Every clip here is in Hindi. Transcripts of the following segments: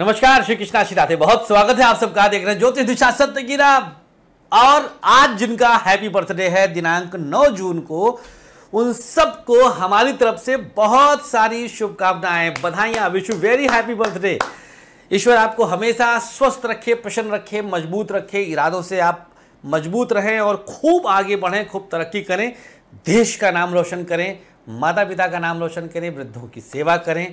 नमस्कार श्री कृष्णा राधे बहुत स्वागत है आप सबका देख रहे हैं ज्योतिष दिशा सत्य की और आज जिनका हैप्पी बर्थडे है दिनांक 9 जून को उन सबको हमारी तरफ से बहुत सारी शुभकामनाएं बधाइयां wish you very happy birthday ईश्वर आपको हमेशा स्वस्थ रखे प्रसन्न रखे मजबूत रखे इरादों से आप मजबूत रहें और खूब आगे बढ़ें खूब तरक्की करें देश का नाम रोशन करें माता पिता का नाम रोशन करें वृद्धों की सेवा करें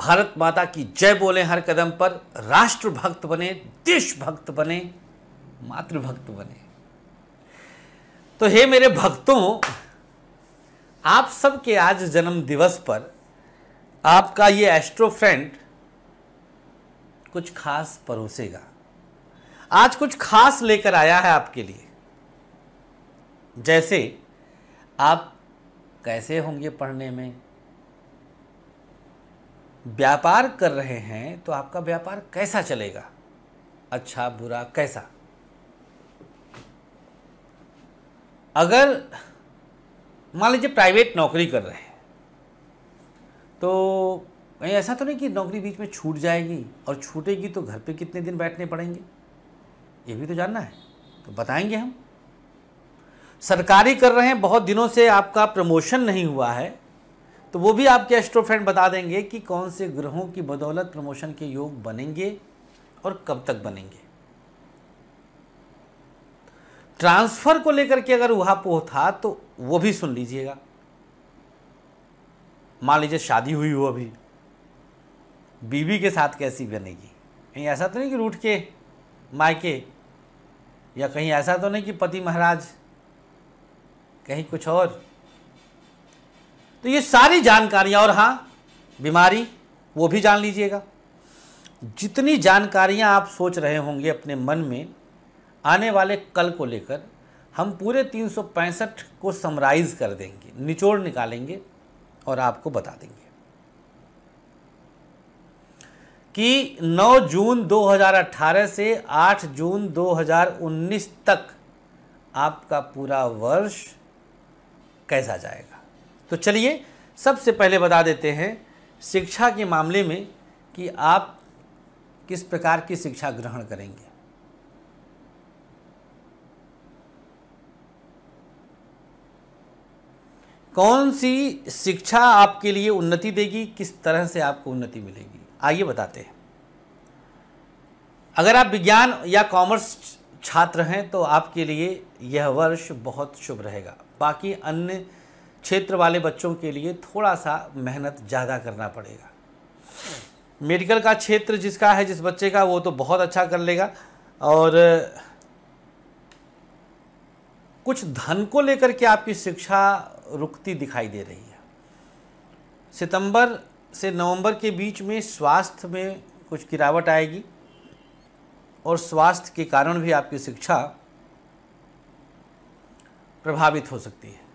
भारत माता की जय बोले हर कदम पर राष्ट्रभक्त बने देशभक्त बने मातृभक्त बने तो हे मेरे भक्तों आप सबके आज जन्म दिवस पर आपका ये एस्ट्रो फ्रेंड कुछ खास परोसेगा आज कुछ खास लेकर आया है आपके लिए जैसे आप कैसे होंगे पढ़ने में व्यापार कर रहे हैं तो आपका व्यापार कैसा चलेगा अच्छा बुरा कैसा अगर मान लीजिए प्राइवेट नौकरी कर रहे हैं तो कहीं ऐसा तो नहीं कि नौकरी बीच में छूट जाएगी और छूटेगी तो घर पे कितने दिन बैठने पड़ेंगे ये भी तो जानना है तो बताएंगे हम सरकारी कर रहे हैं बहुत दिनों से आपका प्रमोशन नहीं हुआ है तो वो भी आपके एस्ट्रो फ्रेंड बता देंगे कि कौन से ग्रहों की बदौलत प्रमोशन के योग बनेंगे और कब तक बनेंगे ट्रांसफर को लेकर के अगर पोह था तो वो भी सुन लीजिएगा मान लीजिए शादी हुई हो अभी बीवी के साथ कैसी बनेगी कहीं ऐसा तो नहीं कि रूठ के मायके या कहीं ऐसा तो नहीं कि पति महाराज कहीं कुछ और तो ये सारी जानकारियां और हाँ बीमारी वो भी जान लीजिएगा जितनी जानकारियां आप सोच रहे होंगे अपने मन में आने वाले कल को लेकर हम पूरे तीन को समराइज़ कर देंगे निचोड़ निकालेंगे और आपको बता देंगे कि 9 जून 2018 से 8 जून 2019 तक आपका पूरा वर्ष कैसा जाएगा तो चलिए सबसे पहले बता देते हैं शिक्षा के मामले में कि आप किस प्रकार की शिक्षा ग्रहण करेंगे कौन सी शिक्षा आपके लिए उन्नति देगी किस तरह से आपको उन्नति मिलेगी आइए बताते हैं अगर आप विज्ञान या कॉमर्स छात्र हैं तो आपके लिए यह वर्ष बहुत शुभ रहेगा बाकी अन्य क्षेत्र वाले बच्चों के लिए थोड़ा सा मेहनत ज़्यादा करना पड़ेगा मेडिकल का क्षेत्र जिसका है जिस बच्चे का वो तो बहुत अच्छा कर लेगा और कुछ धन को लेकर के आपकी शिक्षा रुकती दिखाई दे रही है सितंबर से नवंबर के बीच में स्वास्थ्य में कुछ गिरावट आएगी और स्वास्थ्य के कारण भी आपकी शिक्षा प्रभावित हो सकती है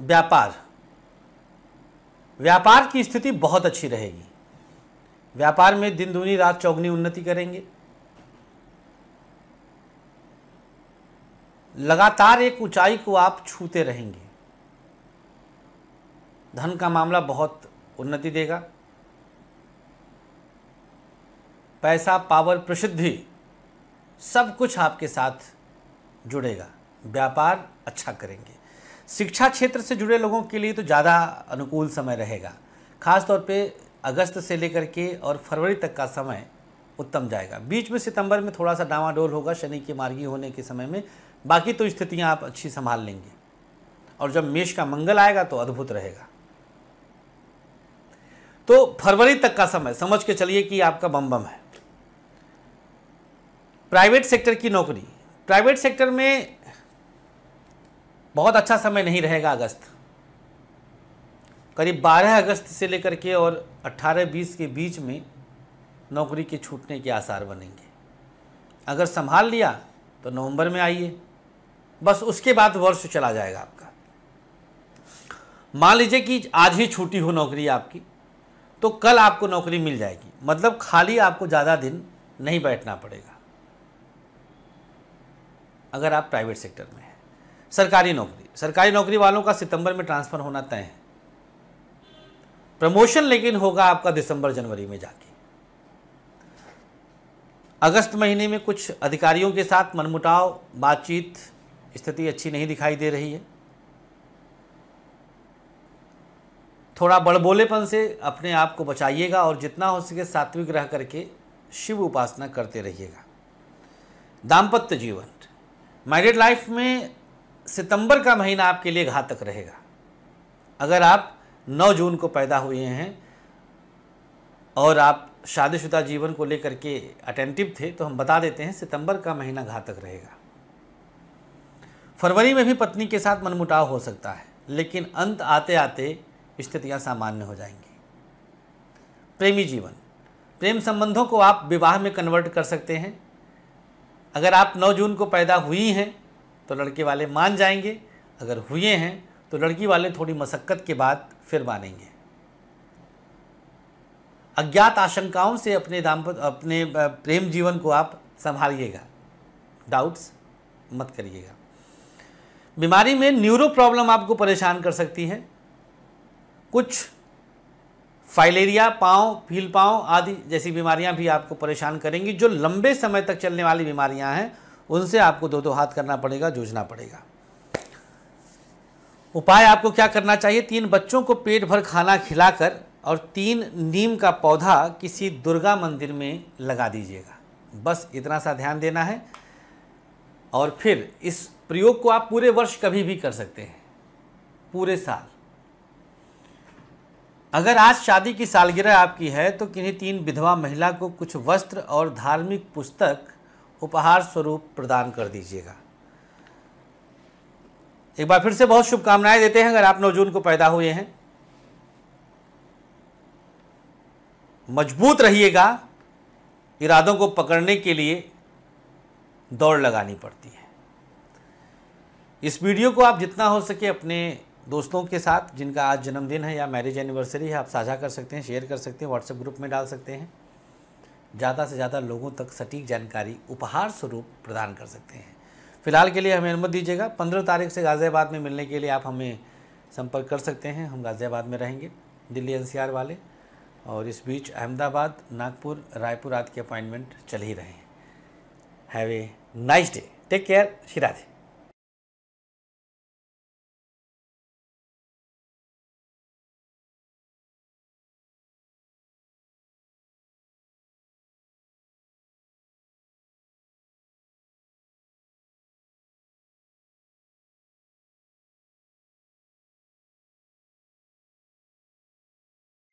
व्यापार व्यापार की स्थिति बहुत अच्छी रहेगी व्यापार में दिन दूनी रात चौगनी उन्नति करेंगे लगातार एक ऊंचाई को आप छूते रहेंगे धन का मामला बहुत उन्नति देगा पैसा पावर प्रसिद्धि सब कुछ आपके साथ जुड़ेगा व्यापार अच्छा करेंगे शिक्षा क्षेत्र से जुड़े लोगों के लिए तो ज़्यादा अनुकूल समय रहेगा खासतौर पर अगस्त से लेकर के और फरवरी तक का समय उत्तम जाएगा बीच में सितंबर में थोड़ा सा डावाडोल होगा शनि के मार्गी होने के समय में बाकी तो स्थितियां आप अच्छी संभाल लेंगे और जब मेष का मंगल आएगा तो अद्भुत रहेगा तो फरवरी तक का समय समझ के चलिए कि आपका बम बम है प्राइवेट सेक्टर की नौकरी प्राइवेट सेक्टर में बहुत अच्छा समय नहीं रहेगा अगस्त करीब 12 अगस्त से लेकर के और 18-20 के बीच में नौकरी के छूटने के आसार बनेंगे अगर संभाल लिया तो नवंबर में आइए बस उसके बाद वर्ष चला जाएगा आपका मान लीजिए कि आज ही छूटी हो नौकरी आपकी तो कल आपको नौकरी मिल जाएगी मतलब खाली आपको ज़्यादा दिन नहीं बैठना पड़ेगा अगर आप प्राइवेट सेक्टर में सरकारी नौकरी सरकारी नौकरी वालों का सितंबर में ट्रांसफ़र होना तय है प्रमोशन लेकिन होगा आपका दिसंबर जनवरी में जाके अगस्त महीने में कुछ अधिकारियों के साथ मनमुटाव बातचीत स्थिति अच्छी नहीं दिखाई दे रही है थोड़ा बड़बोलेपन से अपने आप को बचाइएगा और जितना हो सके सात्विक रह करके शिव उपासना करते रहिएगा दाम्पत्य जीवन मैरिड लाइफ में सितंबर का महीना आपके लिए घातक रहेगा अगर आप 9 जून को पैदा हुए हैं और आप शादीशुदा जीवन को लेकर के अटेंटिव थे तो हम बता देते हैं सितंबर का महीना घातक रहेगा फरवरी में भी पत्नी के साथ मनमुटाव हो सकता है लेकिन अंत आते आते स्थितियां सामान्य हो जाएंगी प्रेमी जीवन प्रेम संबंधों को आप विवाह में कन्वर्ट कर सकते हैं अगर आप 9 जून को पैदा हुई हैं तो लड़के वाले मान जाएंगे अगर हुए हैं तो लड़की वाले थोड़ी मशक्क़त के बाद फिर मानेंगे अज्ञात आशंकाओं से अपने दाम्पत्य अपने प्रेम जीवन को आप संभालिएगा डाउट्स मत करिएगा बीमारी में न्यूरो प्रॉब्लम आपको परेशान कर सकती है कुछ फाइलेरिया पाँव फील पाँव आदि जैसी बीमारियां भी आपको परेशान करेंगी जो लंबे समय तक चलने वाली बीमारियां हैं उनसे आपको दो दो हाथ करना पड़ेगा जूझना पड़ेगा उपाय आपको क्या करना चाहिए तीन बच्चों को पेट भर खाना खिलाकर और तीन नीम का पौधा किसी दुर्गा मंदिर में लगा दीजिएगा बस इतना सा ध्यान देना है और फिर इस प्रयोग को आप पूरे वर्ष कभी भी कर सकते हैं पूरे साल अगर आज शादी की सालगिरह आपकी है तो किन्हीं तीन विधवा महिला को कुछ वस्त्र और धार्मिक पुस्तक उपहार स्वरूप प्रदान कर दीजिएगा एक बार फिर से बहुत शुभकामनाएं देते हैं अगर आप नौ जून को पैदा हुए हैं मजबूत रहिएगा इरादों को पकड़ने के लिए दौड़ लगानी पड़ती है इस वीडियो को आप जितना हो सके अपने दोस्तों के साथ जिनका आज जन्मदिन है या मैरिज एनिवर्सरी है आप साझा कर सकते हैं शेयर कर सकते हैं व्हाट्सएप ग्रुप में डाल सकते हैं ज़्यादा से ज़्यादा लोगों तक सटीक जानकारी उपहार स्वरूप प्रदान कर सकते हैं फिलहाल के लिए हमें अनुमति दीजिएगा पंद्रह तारीख से गाज़ियाबाद में मिलने के लिए आप हमें संपर्क कर सकते हैं हम गाज़ियाबाद में रहेंगे दिल्ली एनसीआर वाले और इस बीच अहमदाबाद नागपुर रायपुर आदि के अपॉइंटमेंट चल ही रहे हैं have a nice day take care Shri Radhe